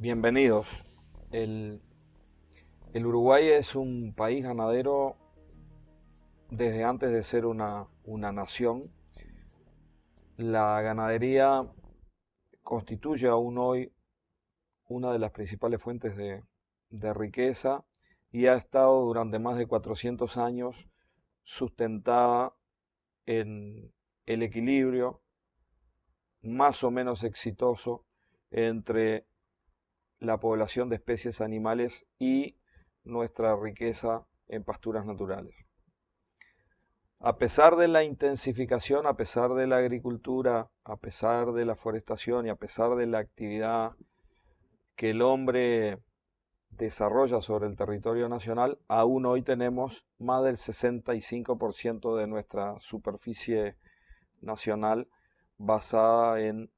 Bienvenidos. El, Uruguay es un país ganadero desde antes de ser una, nación. La ganadería constituye aún hoy una de las principales fuentes de, de riqueza y ha estado durante más de 400 años sustentada en el equilibrio más o menos exitoso entre la población de especies animales y nuestra riqueza en pasturas naturales. A pesar de la intensificación, a pesar de la agricultura, a pesar de la forestación y a pesar de la actividad que el hombre desarrolla sobre el territorio nacional, aún hoy tenemos más del 65% de nuestra superficie nacional basada en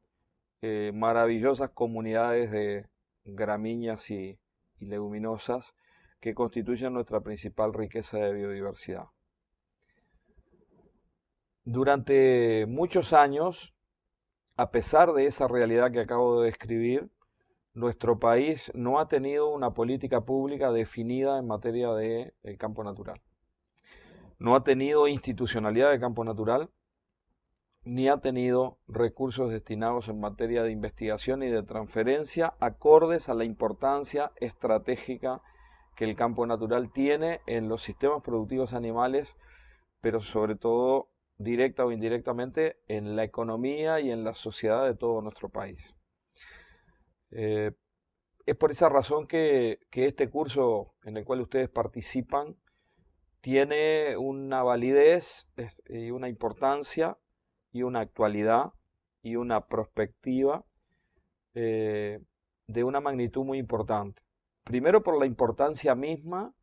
eh, maravillosas comunidades de gramíneas y, leguminosas que constituyen nuestra principal riqueza de biodiversidad. Durante muchos años, a pesar de esa realidad que acabo de describir, nuestro país no ha tenido una política pública definida en materia del de eh, campo natural. No ha tenido institucionalidad de campo natural ni ha tenido recursos destinados en materia de investigación y de transferencia acordes a la importancia estratégica que el campo natural tiene en los sistemas productivos animales, pero sobre todo directa o indirectamente en la economía y en la sociedad de todo nuestro país. Eh, es por esa razón que, que este curso en el cual ustedes participan tiene una validez y una importancia y una actualidad y una perspectiva eh, de una magnitud muy importante. Primero por la importancia misma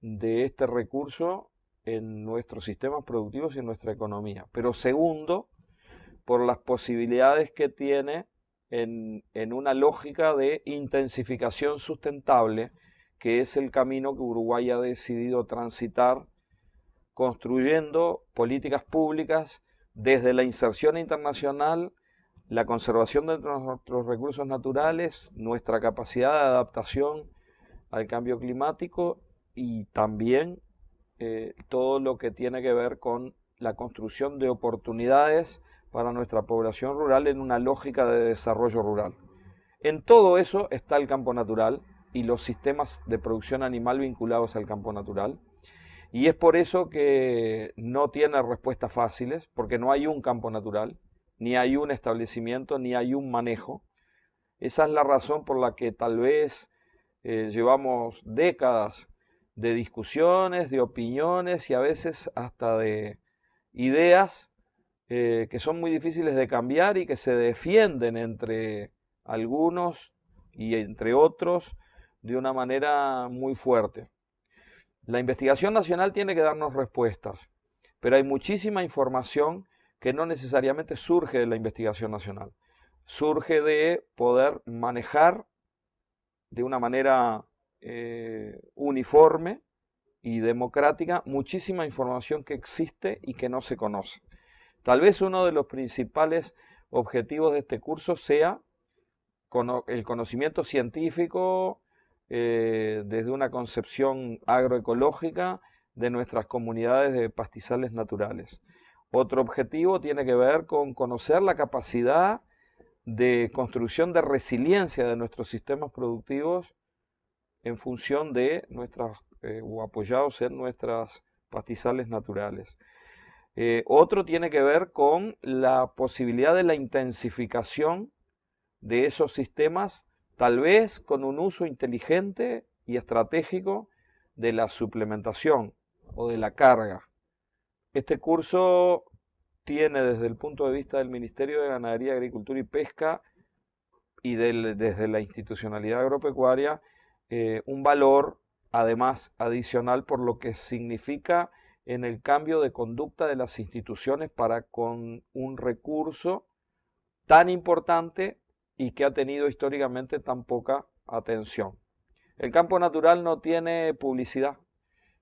de este recurso en nuestros sistemas productivos y en nuestra economía. Pero segundo, por las posibilidades que tiene en, en, una lógica de intensificación sustentable, que es el camino que Uruguay ha decidido transitar, construyendo políticas públicas desde la inserción internacional, la conservación de nuestros recursos naturales, nuestra capacidad de adaptación al cambio climático y también eh, todo lo que tiene que ver con la construcción de oportunidades para nuestra población rural en una lógica de desarrollo rural. En todo eso está el campo natural y los sistemas de producción animal vinculados al campo natural. Y es por eso que no tiene respuestas fáciles, porque no hay un campo natural, ni hay un establecimiento, ni hay un manejo. Esa es la razón por la que tal vez eh, llevamos décadas de discusiones, de opiniones y a veces hasta de ideas eh, que son muy difíciles de cambiar y que se defienden entre algunos y entre otros de una manera muy fuerte. La investigación nacional tiene que darnos respuestas, pero hay muchísima información que no necesariamente surge de la investigación nacional. Surge de poder manejar de una manera eh, uniforme y democrática muchísima información que existe y que no se conoce. Tal vez uno de los principales objetivos de este curso sea el conocimiento científico eh, desde una concepción agroecológica de nuestras comunidades de pastizales naturales. Otro objetivo tiene que ver con conocer la capacidad de construcción de resiliencia de nuestros sistemas productivos en función de nuestras, eh, o apoyados en nuestras pastizales naturales. Eh, otro tiene que ver con la posibilidad de la intensificación de esos sistemas tal vez con un uso inteligente y estratégico de la suplementación o de la carga. Este curso tiene desde el punto de vista del Ministerio de Ganadería, Agricultura y Pesca y desde la institucionalidad agropecuaria eh, un valor además adicional por lo que significa en el cambio de conducta de las instituciones para con un recurso tan importante y que ha tenido históricamente tan poca atención. El campo natural no tiene publicidad,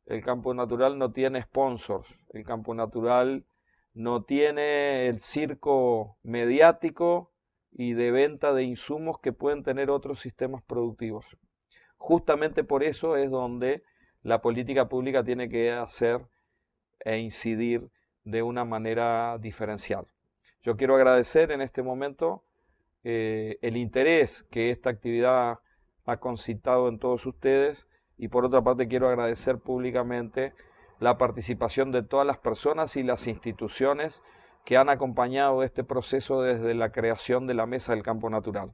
el campo natural no tiene sponsors, el campo natural no tiene el circo mediático y de venta de insumos que pueden tener otros sistemas productivos. Justamente por eso es donde la política pública tiene que hacer e incidir de una manera diferencial. Yo quiero agradecer en este momento eh, el interés que esta actividad ha concitado en todos ustedes y por otra parte quiero agradecer públicamente la participación de todas las personas y las instituciones que han acompañado este proceso desde la creación de la Mesa del Campo Natural.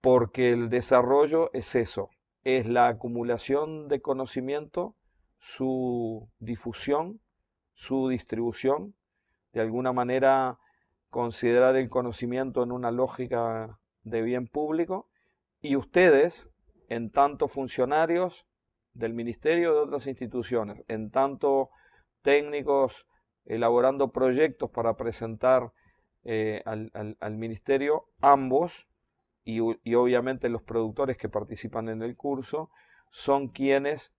Porque el desarrollo es eso, es la acumulación de conocimiento, su difusión, su distribución, de alguna manera considerar el conocimiento en una lógica de bien público y ustedes, en tanto funcionarios del Ministerio de otras instituciones, en tanto técnicos elaborando proyectos para presentar eh, al, Ministerio, ambos, y obviamente los productores que participan en el curso, son quienes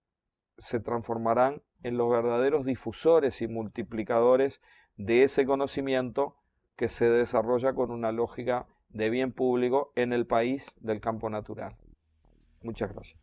se transformarán en los verdaderos difusores y multiplicadores de ese conocimiento que se desarrolla con una lógica de bien público en el país del campo natural. Muchas gracias.